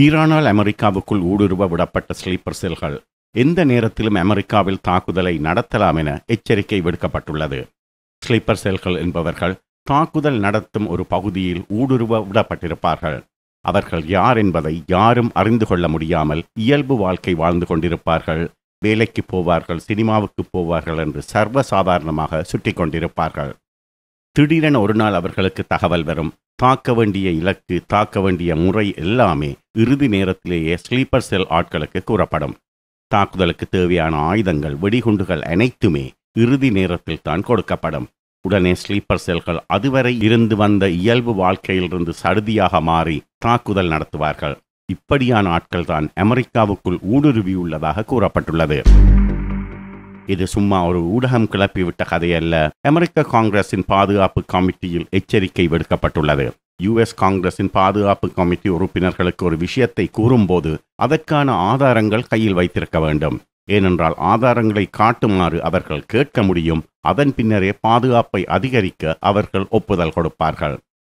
ஈரானால் அமெரிக்காவுக்குள் ஊடுருவ விடப்பட்ட ஸ்லீப்பர் செல்கள் எந்த நேரத்திலும் அமெரிக்காவில் தாக்குதலை நடத்தலாம் என எச்சரிக்கை விடுக்கப்பட்டுள்ளது ஸ்லீப்பர் செல்கள் என்பவர்கள் தாக்குதல் நடத்தும் ஒரு பகுதியில் ஊடுருவ விடப்பட்டிருப்பார்கள் அவர்கள் யார் என்பதை யாரும் அறிந்து கொள்ள முடியாமல் இயல்பு வாழ்க்கை வாழ்ந்து கொண்டிருப்பார்கள் வேலைக்கு போவார்கள் சினிமாவுக்கு போவார்கள் என்று சர்வசாதாரணமாக சுட்டி கொண்டிருப்பார்கள் திடீரென ஒரு நாள் அவர்களுக்கு தகவல் வரும் தாக்க வேண்டிய இலக்கு தாக்க வேண்டிய முறை எல்லாமே இறுதி நேரத்திலேயே ஸ்லீப்பர் செல் ஆட்களுக்கு கூறப்படும் தாக்குதலுக்கு தேவையான ஆயுதங்கள் வெடிகுண்டுகள் அனைத்துமே இறுதி நேரத்தில் தான் கொடுக்கப்படும் உடனே ஸ்லீப்பர் செல்கள் அதுவரை இருந்து வந்த இயல்பு வாழ்க்கையிலிருந்து சடுதியாக மாறி தாக்குதல் நடத்துவார்கள் இப்படியான ஆட்கள் தான் அமெரிக்காவுக்குள் ஊடுருவியுள்ளதாக கூறப்பட்டுள்ளது இது சும்மா ஒரு ஊடகம் கிளப்பிவிட்ட கதையல்ல அமெரிக்க காங்கிரஸின் பாதுகாப்பு கமிட்டியில் எச்சரிக்கை விடுக்கப்பட்டுள்ளது யுஎஸ் காங்கிரஸின் பாதுகாப்பு கமிட்டி உறுப்பினர்களுக்கு ஒரு விஷயத்தை கூறும்போது அதற்கான ஆதாரங்கள் கையில் வைத்திருக்க வேண்டும் ஏனென்றால் ஆதாரங்களை காட்டுமாறு அவர்கள் கேட்க முடியும் அதன் பின்னரே பாதுகாப்பை அதிகரிக்க அவர்கள் ஒப்புதல் கொடுப்பார்கள்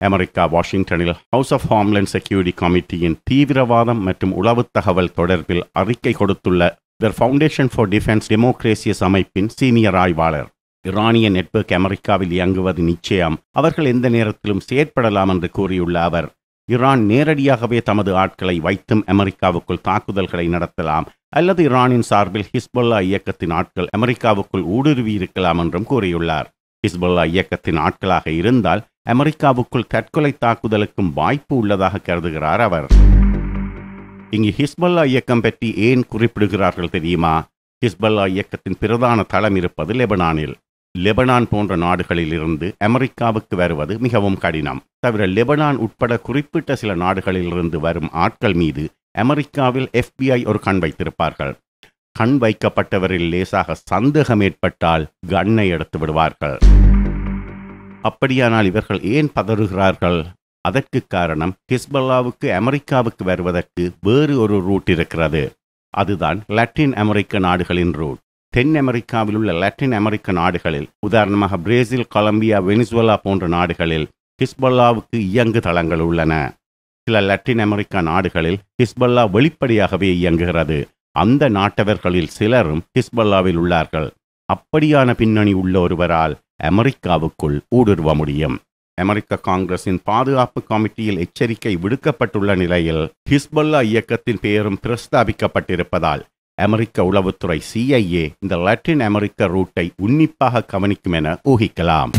அமெரிக்கா வாஷிங்டனில் ஹவுஸ் ஆஃப் ஹோம்லேண்ட் செக்யூரிட்டி கமிட்டியின் தீவிரவாதம் மற்றும் உளவு தகவல் தொடர்பில் அறிக்கை கொடுத்துள்ள the foundation for defense democracies அமைப்பின் சீனியர் ஆய்வாளர் இரானிய நெட்வொர்க் அமெரிக்காவில் இயங்குவது நிச்சயம் அவர்கள் எந்த நேரத்திலும் செயற்படலாம் என்று கூறியுள்ள அவர் இரான் நேரடியாகவே தமது ஆட்களை வைத்தும் அமெரிக்காவுக்குள் தாக்குதல்களை நடத்தலாம் அல்லது இரானின் சார்பில் ஹிஸ்புல்லா இயக்கத்தின் ஆட்கள் அமெரிக்காவுக்குள் ஊடுருவி இருக்கலாம் என்றும் கூறியுள்ளார் ஹிஸ்புல்லா இயக்கத்தின் ஆட்களாக இருந்தால் அமெரிக்காவுக்குள் தற்கொலை தாக்குதலுக்கும் வாய்ப்பு உள்ளதாக கருதுகிறார் அவர் இங்கு ஹிஸ்பல்லா இயக்கம் பற்றி ஏன் குறிப்பிடுகிறார்கள் தெரியுமா ஹிஸ்பல்லா இயக்கத்தின் பிரதான தளம் இருப்பது லெபனானில் லெபனான் போன்ற நாடுகளிலிருந்து அமெரிக்காவுக்கு வருவது மிகவும் கடினம் தவிர லெபனான் உட்பட குறிப்பிட்ட சில நாடுகளிலிருந்து வரும் ஆட்கள் மீது அமெரிக்காவில் எஃபிஐ ஒரு கண் வைத்திருப்பார்கள் கண் வைக்கப்பட்டவரில் லேசாக சந்தேகம் ஏற்பட்டால் கண்ணை எடுத்து விடுவார்கள் அப்படியானால் இவர்கள் ஏன் பதறுகிறார்கள் அதற்கு காரணம் ஹிஸ்பல்லாவுக்கு அமெரிக்காவுக்கு வருவதற்கு வேறு ஒரு ரூட் இருக்கிறது அதுதான் லட்டின் அமெரிக்க நாடுகளின் ரூட் தென் அமெரிக்காவில் உள்ள லட்டின் அமெரிக்க நாடுகளில் உதாரணமாக பிரேசில் கொலம்பியா வெனிசுவலா போன்ற நாடுகளில் ஹிஸ்பல்லாவுக்கு இயங்கு தளங்கள் உள்ளன சில லட்டின் அமெரிக்கா நாடுகளில் ஹிஸ்பல்லா வெளிப்படையாகவே இயங்குகிறது அந்த நாட்டவர்களில் சிலரும் ஹிஸ்பல்லாவில் உள்ளார்கள் அப்படியான பின்னணி உள்ள ஒருவரால் அமெரிக்காவுக்குள் ஊடுருவ முடியும் அமெரிக்க காங்கிரசின் பாதுகாப்பு கமிட்டியில் எச்சரிக்கை விடுக்கப்பட்டுள்ள நிலையில் ஹிஸ்பல்லா இயக்கத்தின் பெயரும் பிரஸ்தாபிக்கப்பட்டிருப்பதால் அமெரிக்க உளவுத்துறை சிஐஏ இந்த லட்டின் அமெரிக்க ரூட்டை உன்னிப்பாக கவனிக்கும் என ஊகிக்கலாம்